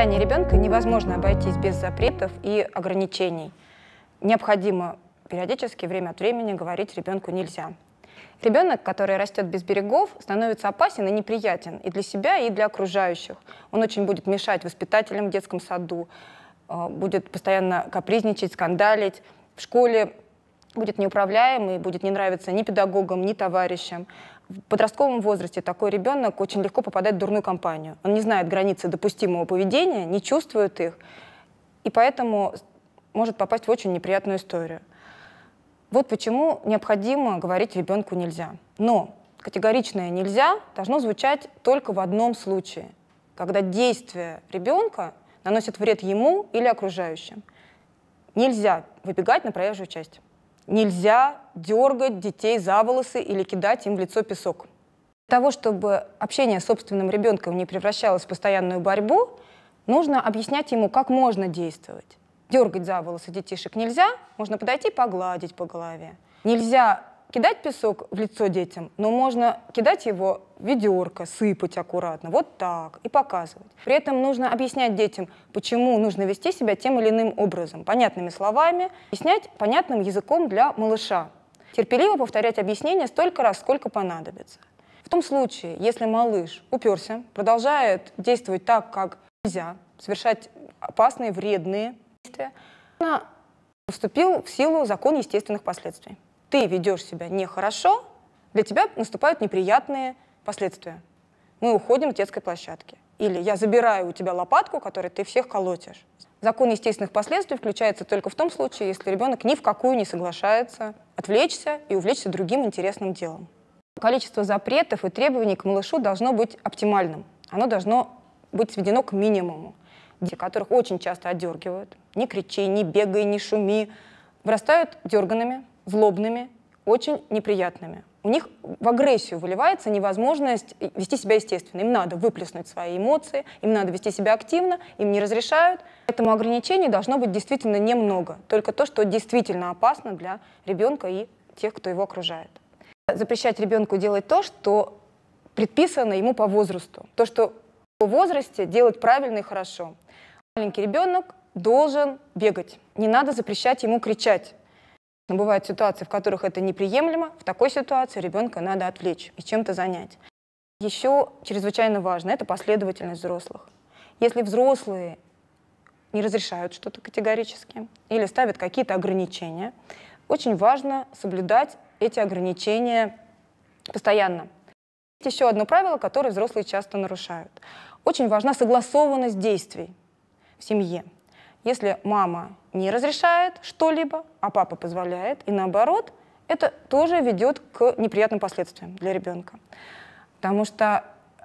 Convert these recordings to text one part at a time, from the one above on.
воспитании ребенка невозможно обойтись без запретов и ограничений. Необходимо периодически, время от времени говорить ребенку нельзя. Ребенок, который растет без берегов, становится опасен и неприятен и для себя, и для окружающих. Он очень будет мешать воспитателям в детском саду, а, будет постоянно капризничать, скандалить. В школе будет неуправляемый, будет не нравиться ни педагогам, ни товарищам. В подростковом возрасте такой ребенок очень легко попадает в дурную компанию. Он не знает границы допустимого поведения, не чувствует их, и поэтому может попасть в очень неприятную историю. Вот почему необходимо говорить ребенку нельзя. Но категоричное нельзя должно звучать только в одном случае, когда действие ребенка наносит вред ему или окружающим. Нельзя выбегать на проезжую часть. Нельзя дергать детей за волосы или кидать им в лицо песок. Для того, чтобы общение с собственным ребенком не превращалось в постоянную борьбу, нужно объяснять ему, как можно действовать. Дергать за волосы детишек нельзя, можно подойти погладить по голове. Нельзя кидать песок в лицо детям, но можно кидать его ведерко, сыпать аккуратно, вот так, и показывать. При этом нужно объяснять детям, почему нужно вести себя тем или иным образом, понятными словами, объяснять понятным языком для малыша. Терпеливо повторять объяснение столько раз, сколько понадобится. В том случае, если малыш уперся, продолжает действовать так, как нельзя, совершать опасные, вредные действия, вступил в силу закон естественных последствий ты ведешь себя нехорошо, для тебя наступают неприятные последствия. Мы уходим с детской площадки. Или я забираю у тебя лопатку, которой ты всех колотишь. Закон естественных последствий включается только в том случае, если ребенок ни в какую не соглашается отвлечься и увлечься другим интересным делом. Количество запретов и требований к малышу должно быть оптимальным. Оно должно быть сведено к минимуму. Дети, которых очень часто отдергивают, не кричи, не бегай, не шуми, вырастают дерганными, злобными, очень неприятными. У них в агрессию выливается невозможность вести себя естественно. Им надо выплеснуть свои эмоции, им надо вести себя активно, им не разрешают. Поэтому ограничений должно быть действительно немного. Только то, что действительно опасно для ребенка и тех, кто его окружает. Запрещать ребенку делать то, что предписано ему по возрасту. То, что по возрасте делать правильно и хорошо. Маленький ребенок должен бегать. Не надо запрещать ему кричать но бывают ситуации, в которых это неприемлемо. В такой ситуации ребенка надо отвлечь и чем-то занять. Еще чрезвычайно важно — это последовательность взрослых. Если взрослые не разрешают что-то категорически или ставят какие-то ограничения, очень важно соблюдать эти ограничения постоянно. Есть еще одно правило, которое взрослые часто нарушают. Очень важна согласованность действий в семье. Если мама не разрешает что-либо, а папа позволяет, и наоборот, это тоже ведет к неприятным последствиям для ребенка. Потому что э,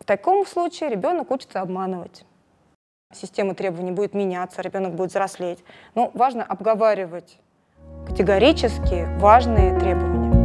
в таком случае ребенок учится обманывать. Система требований будет меняться, ребенок будет взрослеть. Но ну, важно обговаривать категорически важные требования.